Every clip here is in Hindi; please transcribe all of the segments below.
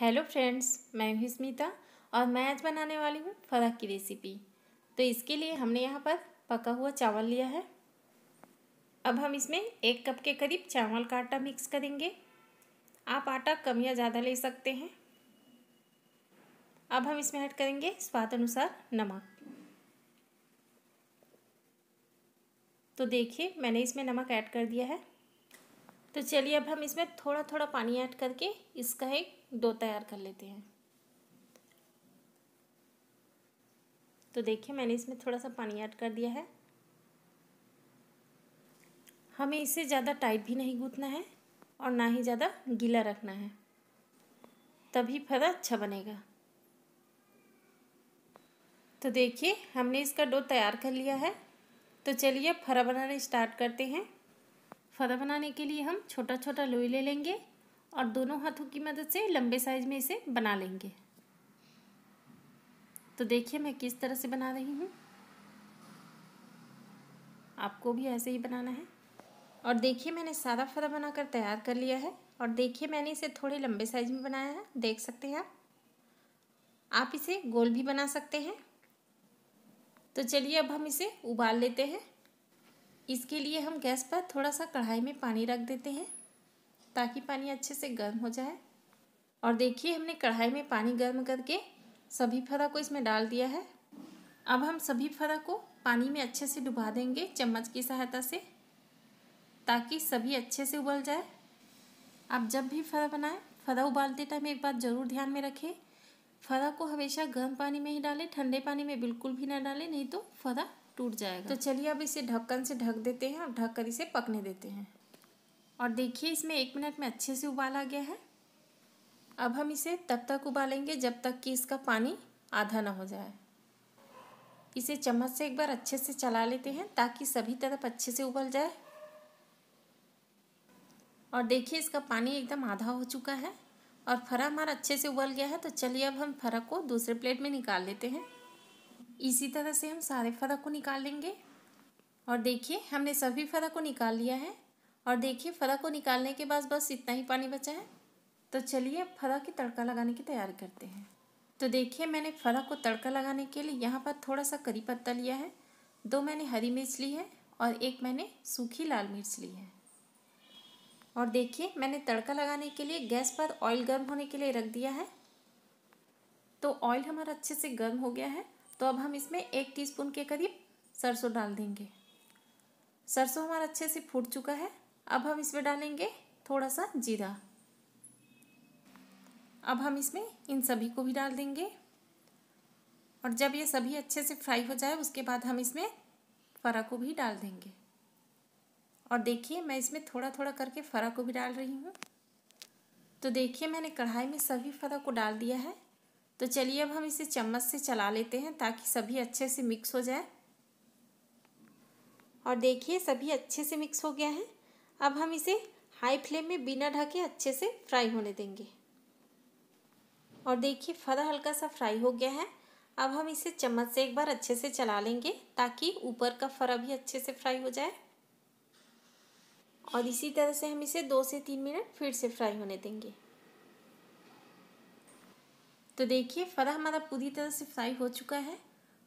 हेलो फ्रेंड्स मैं हूँ स्मिता और मैं आज बनाने वाली हूँ फरक की रेसिपी तो इसके लिए हमने यहाँ पर पका हुआ चावल लिया है अब हम इसमें एक कप के करीब चावल का आटा मिक्स करेंगे आप आटा कम या ज़्यादा ले सकते हैं अब हम इसमें ऐड करेंगे स्वाद अनुसार नमक तो देखिए मैंने इसमें नमक ऐड कर दिया है तो चलिए अब हम इसमें थोड़ा थोड़ा पानी ऐड करके इसका एक डो तैयार कर लेते हैं तो देखिए मैंने इसमें थोड़ा सा पानी ऐड कर दिया है हमें इसे ज़्यादा टाइट भी नहीं गूँथना है और ना ही ज़्यादा गीला रखना है तभी फरा अच्छा बनेगा तो देखिए हमने इसका डो तैयार कर लिया है तो चलिए फरा बनाना स्टार्ट करते हैं फदा बनाने के लिए हम छोटा छोटा लोई ले लेंगे और दोनों हाथों की मदद से लंबे साइज में इसे बना लेंगे तो देखिए मैं किस तरह से बना रही हूँ आपको भी ऐसे ही बनाना है और देखिए मैंने सारा फदा बनाकर तैयार कर लिया है और देखिए मैंने इसे थोड़े लंबे साइज में बनाया है देख सकते हैं आप इसे गोल भी बना सकते हैं तो चलिए अब हम इसे उबाल लेते हैं इसके लिए हम गैस पर थोड़ा सा कढ़ाई में पानी रख देते हैं ताकि पानी अच्छे से गर्म हो जाए और देखिए हमने कढ़ाई में पानी गर्म करके सभी फरा को इसमें डाल दिया है अब हम सभी फरा को पानी में अच्छे से डुबा देंगे चम्मच की सहायता से ताकि सभी अच्छे से उबल जाए आप जब भी फरा बनाएं फरा उबालते टाइम एक बात ज़रूर ध्यान में रखें फरा को हमेशा गर्म पानी में ही डालें ठंडे पानी में बिल्कुल भी ना डालें नहीं तो फरा टूट जाएगा तो चलिए अब इसे ढक्कन से ढक देते हैं और ढक कर इसे पकने देते हैं और देखिए इसमें एक मिनट में अच्छे से उबाल आ गया है अब हम इसे तब तक उबालेंगे जब तक कि इसका पानी आधा ना हो जाए इसे चम्मच से एक बार अच्छे से चला लेते हैं ताकि सभी तरफ अच्छे से उबल जाए और देखिए इसका पानी एकदम आधा हो चुका है और फरा हमारा अच्छे से उबल गया है तो चलिए अब हम फरा को दूसरे प्लेट में निकाल लेते हैं इसी तरह से हम सारे फ़र्क को निकाल लेंगे और देखिए हमने सभी फ़र्क को निकाल लिया है और देखिए फ़र्क को निकालने के बाद बस इतना ही पानी बचा है तो चलिए अब फ़र्क की तड़का लगाने की तैयारी करते हैं तो देखिए मैंने फ़र्क को तड़का लगाने के लिए यहाँ पर थोड़ा सा करी पत्ता लिया है दो मैंने हरी मिर्च ली है और एक मैंने सूखी लाल मिर्च ली है और देखिए मैंने तड़का लगाने के लिए गैस पर ऑयल गर्म होने के लिए रख दिया है तो ऑयल हमारा अच्छे से गर्म हो गया है तो अब हम इसमें एक टीस्पून के करीब सरसों डाल देंगे सरसों हमारा अच्छे से फूट चुका है अब हम इसमें डालेंगे थोड़ा सा जीरा अब हम इसमें इन सभी को भी डाल देंगे और जब ये सभी अच्छे से फ्राई हो जाए उसके बाद हम इसमें फरा को भी डाल देंगे और देखिए मैं इसमें थोड़ा थोड़ा करके फरा को भी डाल रही हूँ तो देखिए मैंने कढ़ाई में सभी फरा को डाल दिया है तो चलिए अब हम इसे चम्मच से चला लेते हैं ताकि सभी अच्छे से मिक्स हो जाए और देखिए सभी अच्छे से मिक्स हो गया है अब हम इसे हाई फ्लेम में बिना ढके अच्छे से फ्राई होने देंगे और देखिए फरा हल्का सा फ्राई हो गया है अब हम इसे चम्मच से एक बार अच्छे से चला लेंगे ताकि ऊपर का फरा भी अच्छे से फ्राई हो जाए और इसी तरह से हम इसे दो से तीन मिनट फिर से फ्राई होने देंगे तो देखिए फरा हमारा पूरी तरह से फ्राई हो चुका है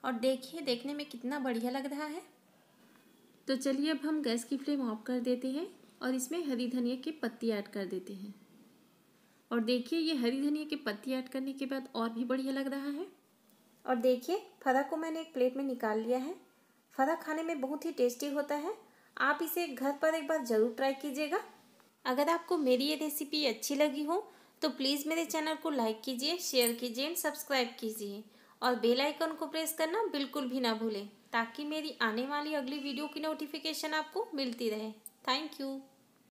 और देखिए देखने में कितना बढ़िया लग रहा है तो चलिए अब हम गैस की फ्लेम ऑफ कर देते हैं और इसमें हरी धनिया की पत्ती ऐड कर देते हैं और देखिए ये हरी धनिया की पत्ती ऐड करने के बाद और भी बढ़िया लग रहा है और देखिए फरा को मैंने एक प्लेट में निकाल लिया है फरा खाने में बहुत ही टेस्टी होता है आप इसे घर पर एक बार ज़रूर ट्राई कीजिएगा अगर आपको मेरी ये रेसिपी अच्छी लगी हो तो प्लीज़ मेरे चैनल को लाइक कीजिए शेयर कीजिए एंड सब्सक्राइब कीजिए और बेल आइकन को प्रेस करना बिल्कुल भी ना भूलें ताकि मेरी आने वाली अगली वीडियो की नोटिफिकेशन आपको मिलती रहे थैंक यू